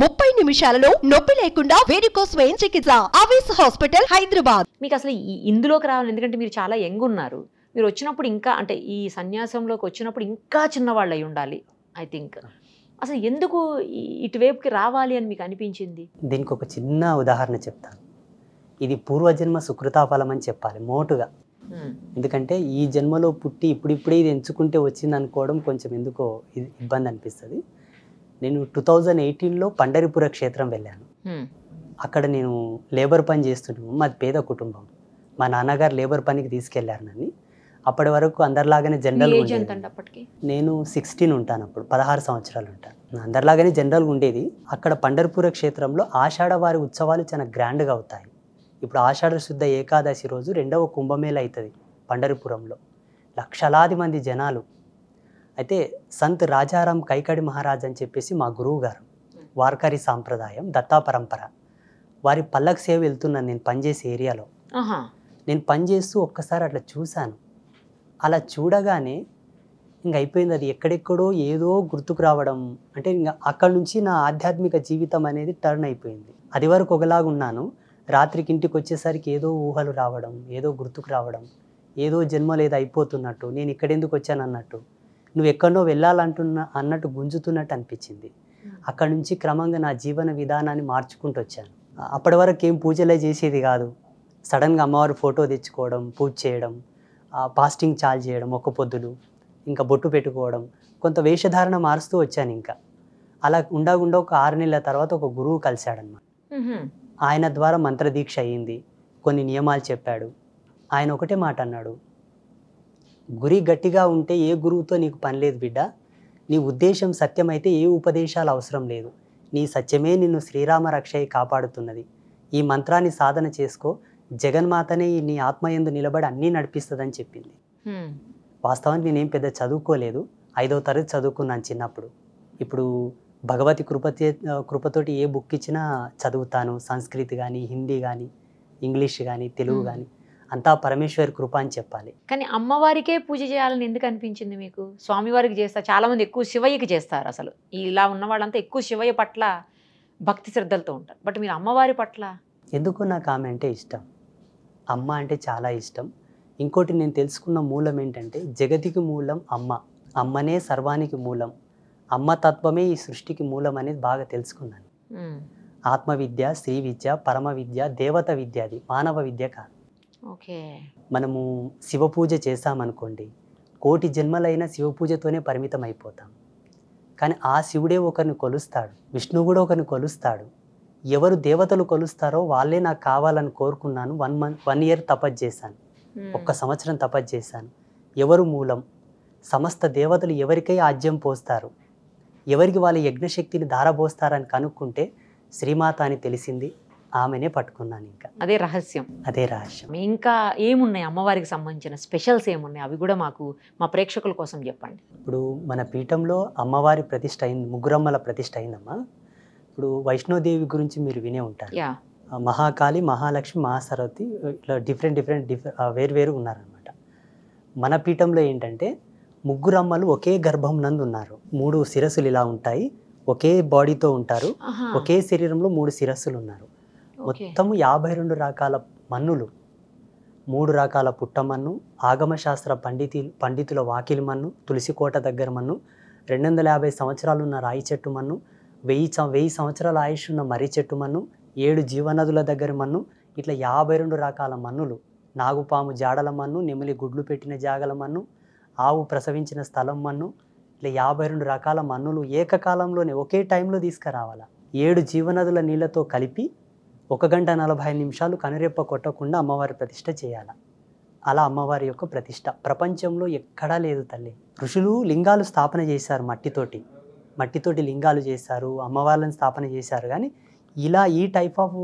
ముప్పై నిమిషాలలో నొప్పి లేకుండా వేరుకో స్వయం చికిత్స ఆవేశ హాస్పిటల్ హైదరాబాద్ మీకు అసలు ఈ- ఇందులోకి రావాలి ఎందుకంటే మీరు చాలా యంగ్ ఉన్నారు మీరు వచ్చినప్పుడు ఇంకా అంటే ఈ సన్యాసంలోకి వచ్చినప్పుడు ఇంకా చిన్నవాళ్ళు అయి ఉండాలి ఐ థింక్ అసలు ఎందుకు ఇటువైపుకి రావాలి అని మీకు అనిపించింది దీనికి ఒక చిన్న ఉదాహరణ చెప్తాను ఇది పూర్వజన్మ సుకృతాఫలం అని చెప్పాలి మోటుగా hmm. ఎందుకంటే ఈ జన్మలో పుట్టి ఇప్పుడిప్పుడే ఇది ఎంచుకుంటే వచ్చింది అనుకోవడం కొంచెం ఎందుకో ఇబ్బంది అనిపిస్తుంది నేను టూ థౌజండ్ ఎయిటీన్లో పండరిపుర క్షేత్రం వెళ్ళాను అక్కడ నేను లేబర్ పని చేస్తున్నాను మాది పేద కుటుంబం మా నాన్నగారు లేబర్ పనికి తీసుకెళ్లారు నన్ను అప్పటి వరకు అందరిలాగానే జనరల్ నేను సిక్స్టీన్ ఉంటాను అప్పుడు పదహారు సంవత్సరాలు ఉంటాను అందరిలాగానే జనరల్గా ఉండేది అక్కడ పండరిపుర క్షేత్రంలో ఆషాఢ వారి ఉత్సవాలు చాలా గ్రాండ్గా అవుతాయి ఇప్పుడు ఆషాఢ శుద్ధ ఏకాదశి రోజు రెండవ కుంభమేళ అవుతుంది పండరిపురంలో లక్షలాది మంది జనాలు అయితే సంత్ రాజారాం కైకడి మహారాజ్ అని చెప్పేసి మా గురువు గారు వార్కరి సాంప్రదాయం దత్తా పరంపర వారి పల్లకి సేవ వెళ్తున్నాను నేను పనిచేసే ఏరియాలో నేను పనిచేస్తూ ఒక్కసారి అట్లా చూశాను అలా చూడగానే ఇంక అయిపోయింది అది ఎక్కడెక్కడో ఏదో గుర్తుకు రావడం అంటే ఇంకా అక్కడ నుంచి నా ఆధ్యాత్మిక జీవితం అనేది టర్న్ అయిపోయింది అది వరకు ఒకలాగా ఉన్నాను రాత్రికి ఇంటికి వచ్చేసరికి ఏదో ఊహలు రావడం ఏదో గుర్తుకు రావడం ఏదో జన్మలు ఏదో అయిపోతున్నట్టు నేను ఇక్కడెందుకు వచ్చాను అన్నట్టు నువ్వు ఎక్కడో వెళ్ళాలంటున్న అన్నట్టు గుంజుతున్నట్టు అనిపించింది అక్కడ నుంచి క్రమంగా నా జీవన విధానాన్ని మార్చుకుంటూ వచ్చాను అప్పటి వరకు ఏం పూజలే చేసేది కాదు సడన్గా అమ్మవారి ఫోటో తెచ్చుకోవడం పూజ చేయడం పాస్టింగ్ చాలు చేయడం ఒక్క పొద్దులు ఇంకా బొట్టు పెట్టుకోవడం కొంత వేషధారణ మారుస్తూ వచ్చాను ఇంకా అలా ఉండకుండా ఒక ఆరు నెలల తర్వాత ఒక గురువు కలిశాడనమాట ఆయన ద్వారా మంత్రదీక్ష అయ్యింది కొన్ని నియమాలు చెప్పాడు ఆయన ఒకటే మాట అన్నాడు గురి గట్టిగా ఉంటే ఏ గురువుతో నీకు పని లేదు బిడ్డ నీ ఉద్దేశం సత్యమైతే ఏ ఉపదేశాలు అవసరం లేదు నీ సత్యమే నిన్ను శ్రీరామ రక్షయ్య కాపాడుతున్నది ఈ మంత్రాన్ని సాధన చేసుకో జగన్మాతనే నీ ఆత్మయందు నిలబడి అన్నీ నడిపిస్తుందని చెప్పింది వాస్తవానికి నేనేం పెద్ద చదువుకోలేదు ఐదో తరగతి చదువుకున్నాను చిన్నప్పుడు ఇప్పుడు భగవతి కృపతే కృపతోటి ఏ బుక్ ఇచ్చినా చదువుతాను సంస్కృతి కానీ హిందీ కానీ ఇంగ్లీష్ కానీ తెలుగు కానీ అంతా పరమేశ్వరి కృప అని చెప్పాలి కానీ అమ్మవారికే పూజ చేయాలని ఎందుకు అనిపించింది మీకు స్వామివారికి చేస్తారు చాలామంది ఎక్కువ శివయ్యకి చేస్తారు అసలు ఇలా ఉన్న వాళ్ళంతా ఎక్కువ శివయ్య పట్ల భక్తి శ్రద్ధలతో ఉంటారు బట్ మీరు అమ్మవారి పట్ల ఎందుకు నాకు ఆమె అంటే ఇష్టం అమ్మ అంటే చాలా ఇష్టం ఇంకోటి నేను తెలుసుకున్న మూలం ఏంటంటే జగతికి మూలం అమ్మ అమ్మనే సర్వానికి మూలం అమ్మ తత్వమే ఈ సృష్టికి మూలం అనేది బాగా తెలుసుకున్నాను ఆత్మవిద్య శ్రీ స్త్రీ విద్య పరమ విద్య దేవత విద్య అది మానవ విద్య కాదు ఓకే మనము శివ పూజ చేసామనుకోండి కోటి జన్మలైన శివ పూజతోనే పరిమితం అయిపోతాం కానీ ఆ శివుడే ఒకరిని కొలుస్తాడు విష్ణువు కూడా ఒకరిని కొలుస్తాడు ఎవరు దేవతలు కొలుస్తారో వాళ్ళే నాకు కావాలని కోరుకున్నాను వన్ మంత్ వన్ ఇయర్ తపస్ చేశాను ఒక్క సంవత్సరం తపస్ చేశాను ఎవరు మూలం సమస్త దేవతలు ఎవరికై ఆజ్యం పోస్తారు ఎవరికి వాళ్ళ యజ్ఞశక్తిని ధారబోస్తారని కనుక్కుంటే శ్రీమాత అని తెలిసింది ఆమెనే పట్టుకున్నాను ఇంకా అదే రహస్యం అదే రహస్యం ఇంకా ఏమున్నాయి అమ్మవారికి సంబంధించిన స్పెషల్స్ ఏమున్నాయి అవి కూడా మాకు మా ప్రేక్షకుల కోసం చెప్పండి ఇప్పుడు మన పీఠంలో అమ్మవారి ప్రతిష్ట అయింది ముగ్గురమ్మల ప్రతిష్ట అయిందమ్మా ఇప్పుడు వైష్ణోదేవి గురించి మీరు వినే ఉంటారు మహాకాళి మహాలక్ష్మి మహాసరవతి ఇట్లా డిఫరెంట్ డిఫరెంట్ డిఫ వేరువేరు ఉన్నారనమాట మన పీఠంలో ఏంటంటే ముగ్గురమ్మలు ఒకే గర్భం నందు ఉన్నారు మూడు శిరస్సులు ఇలా ఉంటాయి ఒకే బాడీతో ఉంటారు ఒకే శరీరంలో మూడు శిరస్సులు ఉన్నారు మొత్తం యాభై రెండు రకాల మన్నులు మూడు రకాల పుట్టమన్ను ఆగమశాస్త్ర పండితి పండితుల వాకిలి మన్ను తులసికోట దగ్గర మన్ను రెండు వందల యాభై సంవత్సరాలున్న రాయి చెట్టు మన్ను వెయ్యి వెయ్యి సంవత్సరాల ఆయుష్ ఉన్న మర్రి చెట్టు మన్ను ఏడు జీవనదుల దగ్గర మన్ను ఇట్లా యాభై రెండు రకాల మన్నులు నాగుపాము జాడల మన్ను నెమిలి గుడ్లు పెట్టిన జాగల మన్ను ఆవు ప్రసవించిన స్థలం మన్ను ఇట్లా యాభై రెండు రకాల మన్నులు ఏకకాలంలోనే ఒకే టైంలో తీసుకురావాలా ఏడు జీవనదుల నీళ్లతో కలిపి ఒక గంట నలభై నిమిషాలు కనురెప్ప కొట్టకుండా అమ్మవారి ప్రతిష్ట చేయాలి అలా అమ్మవారి యొక్క ప్రతిష్ట ప్రపంచంలో ఎక్కడా లేదు తల్లి ఋషులు లింగాలు స్థాపన చేశారు మట్టితోటి మట్టితోటి లింగాలు చేశారు అమ్మవార్లను స్థాపన చేశారు కానీ ఇలా ఈ టైప్ ఆఫ్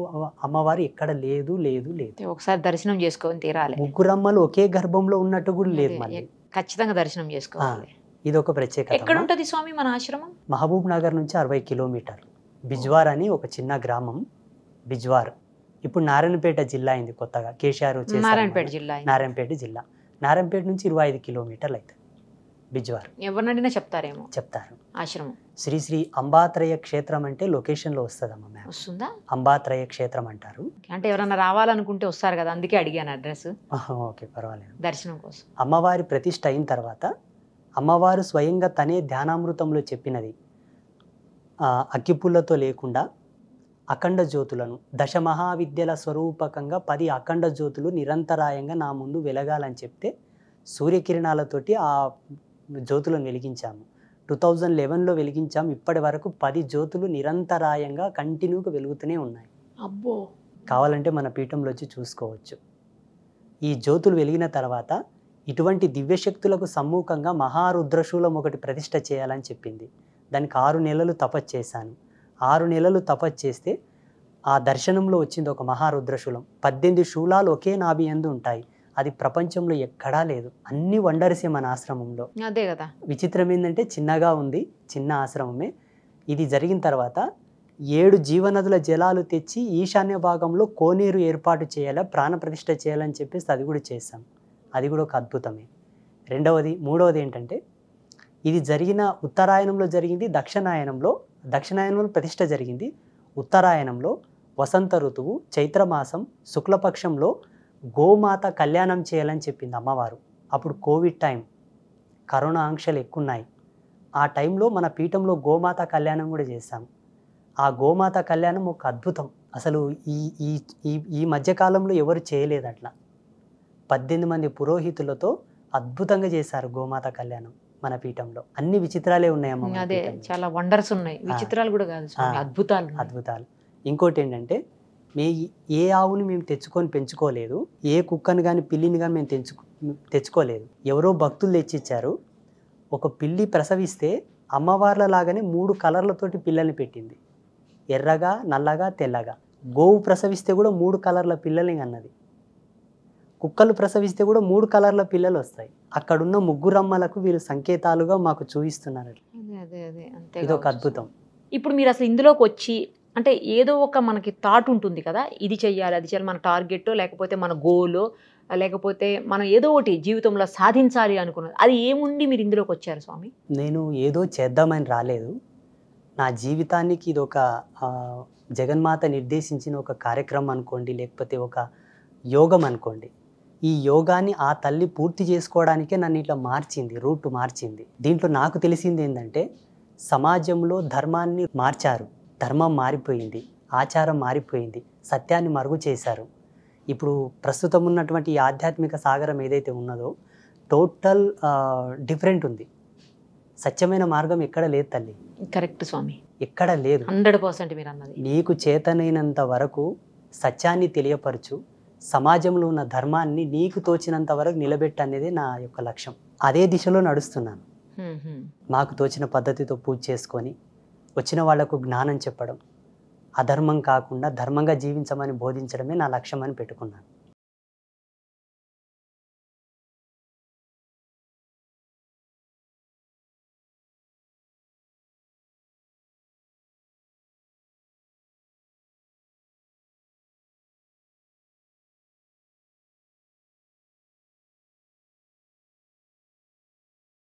అమ్మవారు ఎక్కడ లేదు లేదు లేదు ఒకసారి దర్శనం చేసుకొని తీరాలి ముగ్గురమ్మలు ఒకే గర్భంలో ఉన్నట్టు కూడా లేదు మళ్ళీ ఖచ్చితంగా దర్శనం చేసుకోవాలి ఇది ఒక ప్రత్యేకత ఎక్కడ ఉంటుంది స్వామి మన ఆశ్రమం మహబూబ్ నగర్ నుంచి అరవై కిలోమీటర్ బిజ్వార్ అని ఒక చిన్న గ్రామం బిజ్వార్ ఇప్పుడు నారాయణపేట జిల్లా అయింది కొత్తగా కేసీఆర్ నారాయణపేట జిల్లా నారాయణపేట జిల్లా నారాయణపేట నుంచి ఇరవై ఐదు కిలోమీటర్లు అవుతుంది బిజ్వార్ ఎవరినైనా చెప్తారేమో చెప్తారు ఆశ్రమం శ్రీ శ్రీ అంబాత్రయ క్షేత్రం అంటే లొకేషన్ లో అమ్మ మ్యామ్ వస్తుందా అంబాత్రయ క్షేత్రం అంటారు అంటే ఎవరైనా రావాలనుకుంటే వస్తారు కదా అందుకే అడిగాను అడ్రస్ ఓకే పర్వాలేదు దర్శనం కోసం అమ్మవారి ప్రతిష్ట అయిన తర్వాత అమ్మవారు స్వయంగా తనే ధ్యానామృతంలో చెప్పినది అక్కిపుల్లతో లేకుండా అఖండ జ్యోతులను దశ మహావిద్యల స్వరూపకంగా పది అఖండ జ్యోతులు నిరంతరాయంగా నా ముందు వెలగాలని చెప్తే సూర్యకిరణాలతోటి ఆ జ్యోతులను వెలిగించాము టూ థౌజండ్ లెవెన్లో వెలిగించాం ఇప్పటి వరకు పది జ్యోతులు నిరంతరాయంగా కంటిన్యూగా వెలుగుతూనే ఉన్నాయి అబ్బో కావాలంటే మన పీఠంలో వచ్చి చూసుకోవచ్చు ఈ జ్యోతులు వెలిగిన తర్వాత ఇటువంటి దివ్యశక్తులకు సమ్ముఖంగా మహారుద్రశూలం ఒకటి ప్రతిష్ట చేయాలని చెప్పింది దానికి ఆరు నెలలు తపస్సు చేశాను ఆరు నెలలు తపస్సు చేస్తే ఆ దర్శనంలో వచ్చింది ఒక మహారుద్రశూలం పద్దెనిమిది శూలాలు ఒకే నాభి ఎందు ఉంటాయి అది ప్రపంచంలో ఎక్కడా లేదు అన్ని వండర్సే మన ఆశ్రమంలో అదే కదా విచిత్రం ఏంటంటే చిన్నగా ఉంది చిన్న ఆశ్రమమే ఇది జరిగిన తర్వాత ఏడు జీవనదుల జలాలు తెచ్చి ఈశాన్య భాగంలో కోనేరు ఏర్పాటు చేయాలా ప్రాణప్రతిష్ఠ చేయాలని చెప్పేసి అది కూడా చేశాం అది కూడా ఒక అద్భుతమే రెండవది మూడవది ఏంటంటే ఇది జరిగిన ఉత్తరాయణంలో జరిగింది దక్షిణాయనంలో దక్షిణాయనంలో ప్రతిష్ట జరిగింది ఉత్తరాయణంలో వసంత ఋతువు చైత్రమాసం శుక్లపక్షంలో గోమాత కళ్యాణం చేయాలని చెప్పింది అమ్మవారు అప్పుడు కోవిడ్ టైం కరోనా ఆంక్షలు ఎక్కున్నాయి ఆ టైంలో మన పీఠంలో గోమాత కళ్యాణం కూడా చేశాం ఆ గోమాత కళ్యాణం ఒక అద్భుతం అసలు ఈ ఈ ఈ ఈ మధ్యకాలంలో ఎవరు చేయలేదు అట్లా పద్దెనిమిది మంది పురోహితులతో అద్భుతంగా చేశారు గోమాత కళ్యాణం మన పీఠంలో అన్ని విచిత్రాలే ఉన్నాయమ్మ అదే చాలా వండర్స్ ఉన్నాయి విచిత్రాలు కూడా కాదు అద్భుతాలు అద్భుతాలు ఇంకోటి ఏంటంటే మే ఏ ఆవుని మేము తెచ్చుకొని పెంచుకోలేదు ఏ కుక్కను కానీ పిల్లిని కానీ మేము తెచ్చు తెచ్చుకోలేదు ఎవరో భక్తులు తెచ్చిచ్చారు ఒక పిల్లి ప్రసవిస్తే అమ్మవార్ల లాగానే మూడు కలర్లతోటి పిల్లల్ని పెట్టింది ఎర్రగా నల్లగా తెల్లగా గోవు ప్రసవిస్తే కూడా మూడు కలర్ల పిల్లల్ని అన్నది కుక్కలు ప్రసవిస్తే కూడా మూడు కలర్ల పిల్లలు వస్తాయి అక్కడున్న ముగ్గురమ్మలకు వీళ్ళు సంకేతాలుగా మాకు చూపిస్తున్నారు ఇది ఒక అద్భుతం ఇప్పుడు మీరు అసలు ఇందులోకి వచ్చి అంటే ఏదో ఒక మనకి థాట్ ఉంటుంది కదా ఇది చెయ్యాలి అది చేయాలి మన టార్గెట్ లేకపోతే మన గోలో లేకపోతే మనం ఏదో ఒకటి జీవితంలో సాధించాలి అనుకున్నది అది ఏముండి మీరు ఇందులోకి వచ్చారు స్వామి నేను ఏదో చేద్దామని రాలేదు నా జీవితానికి ఇది ఒక జగన్మాత నిర్దేశించిన ఒక కార్యక్రమం అనుకోండి లేకపోతే ఒక యోగం అనుకోండి ఈ యోగాని ఆ తల్లి పూర్తి చేసుకోవడానికే నన్ను ఇట్లా మార్చింది రూట్ మార్చింది దీంట్లో నాకు తెలిసింది ఏంటంటే సమాజంలో ధర్మాన్ని మార్చారు ధర్మం మారిపోయింది ఆచారం మారిపోయింది సత్యాన్ని మరుగు చేశారు ఇప్పుడు ప్రస్తుతం ఉన్నటువంటి ఆధ్యాత్మిక సాగరం ఏదైతే ఉన్నదో టోటల్ డిఫరెంట్ ఉంది సత్యమైన మార్గం ఎక్కడ లేదు తల్లి కరెక్ట్ స్వామి ఎక్కడ లేదు హండ్రెడ్ పర్సెంట్ మీరు అన్నది నీకు చేతనైనంత వరకు సత్యాన్ని తెలియపరచు సమాజంలో ఉన్న ధర్మాన్ని నీకు తోచినంత వరకు నిలబెట్టు అనేది నా యొక్క లక్ష్యం అదే దిశలో నడుస్తున్నాను మాకు తోచిన పద్ధతితో పూజ చేసుకొని వచ్చిన వాళ్లకు జ్ఞానం చెప్పడం అధర్మం కాకుండా ధర్మంగా జీవించమని బోధించడమే నా లక్ష్యం అని పెట్టుకున్నాను